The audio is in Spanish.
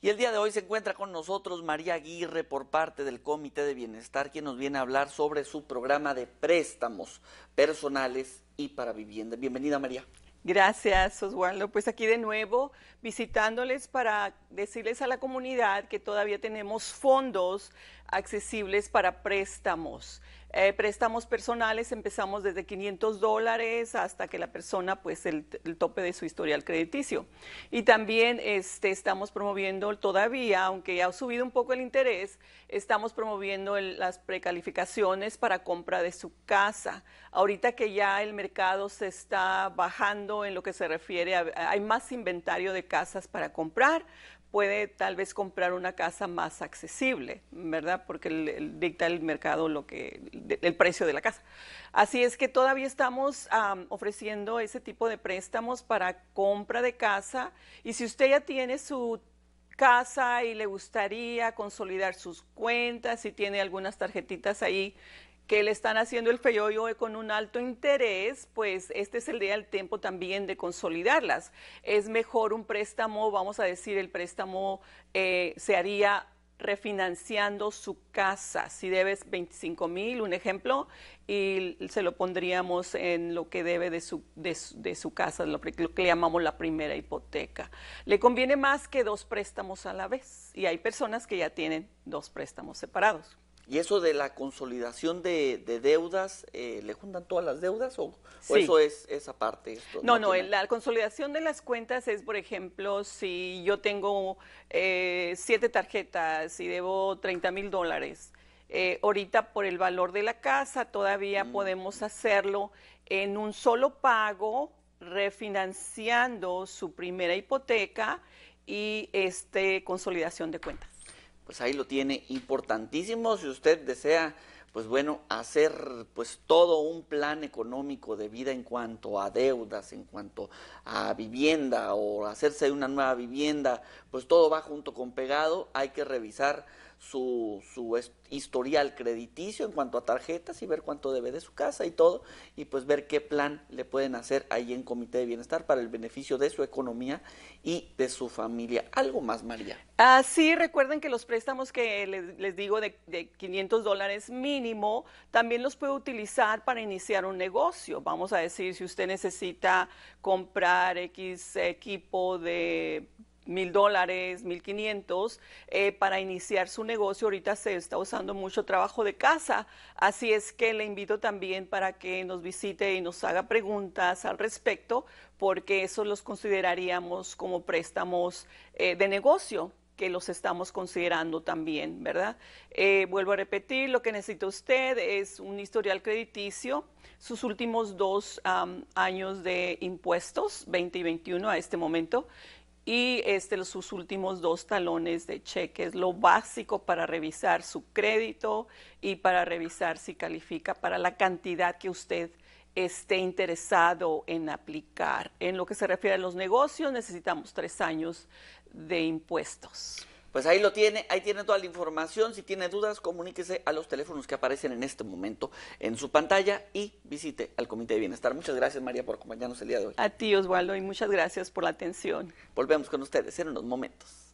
Y el día de hoy se encuentra con nosotros María Aguirre por parte del Comité de Bienestar, quien nos viene a hablar sobre su programa de préstamos personales y para vivienda. Bienvenida María. Gracias, Oswaldo. Pues aquí de nuevo visitándoles para decirles a la comunidad que todavía tenemos fondos accesibles para préstamos. Eh, préstamos personales empezamos desde 500 dólares hasta que la persona, pues el, tope de su historial crediticio. Y también este, estamos promoviendo todavía, aunque ya ha subido un poco el interés, estamos promoviendo las precalificaciones para compra de su casa. Ahorita que ya el mercado se está bajando en lo que se refiere a, hay más inventario de casas para comprar, puede tal vez comprar una casa más accesible, ¿verdad? Porque el, dicta el mercado lo que el, precio de la casa. Así es que todavía estamos ofreciendo ese tipo de préstamos para compra de casa y si usted ya tiene su casa y le gustaría consolidar sus cuentas, si tiene algunas tarjetitas ahí que le están haciendo el feyoyo con un alto interés, pues este es el día del tiempo también de consolidarlas. Es mejor un préstamo, vamos a decir, el préstamo eh, se haría refinanciando su casa. Si debes 25 mil, un ejemplo, y se lo pondríamos en lo que debe de su, casa, lo, lo, que llamamos la primera hipoteca. Le conviene más que dos préstamos a la vez, y hay personas que ya tienen dos préstamos separados. ¿Y eso de la consolidación de, deudas, eh, le juntan todas las deudas o, eso es esa parte? no, no, la consolidación de las cuentas es, por ejemplo, si yo tengo eh, siete tarjetas y debo 30 mil dólares, eh, ahorita por el valor de la casa todavía mm. podemos hacerlo en un solo pago, refinanciando su primera hipoteca y este consolidación de cuentas pues ahí lo tiene importantísimo si usted desea pues bueno, hacer pues todo un plan económico de vida en cuanto a deudas, en cuanto a vivienda o hacerse una nueva vivienda, pues todo va junto con pegado, hay que revisar su, su historial crediticio en cuanto a tarjetas y ver cuánto debe de su casa y todo, y pues ver qué plan le pueden hacer ahí en Comité de Bienestar para el beneficio de su economía y de su familia. Algo más, María. Así, ah, recuerden que los préstamos que les, digo de, de 500 dólares mínimo, también los puede utilizar para iniciar un negocio. Vamos a decir, si usted necesita comprar X equipo de mil dólares, mil quinientos, eh, para iniciar su negocio. Ahorita se está usando mucho trabajo de casa, así es que le invito también para que nos visite y nos haga preguntas al respecto, porque eso los consideraríamos como préstamos eh, de negocio que los estamos considerando también, ¿verdad? Eh, vuelvo a repetir, lo que necesita usted es un historial crediticio, sus últimos dos años de impuestos, 20 y 21 a este momento, y este, sus últimos dos talones de cheques lo básico para revisar su crédito y para revisar si califica para la cantidad que usted esté interesado en aplicar. En lo que se refiere a los negocios, necesitamos tres años de impuestos. Pues ahí lo tiene, ahí tiene toda la información. Si tiene dudas, comuníquese a los teléfonos que aparecen en este momento en su pantalla y visite al Comité de Bienestar. Muchas gracias, María, por acompañarnos el día de hoy. A ti, Osvaldo y muchas gracias por la atención. Volvemos con ustedes en unos momentos.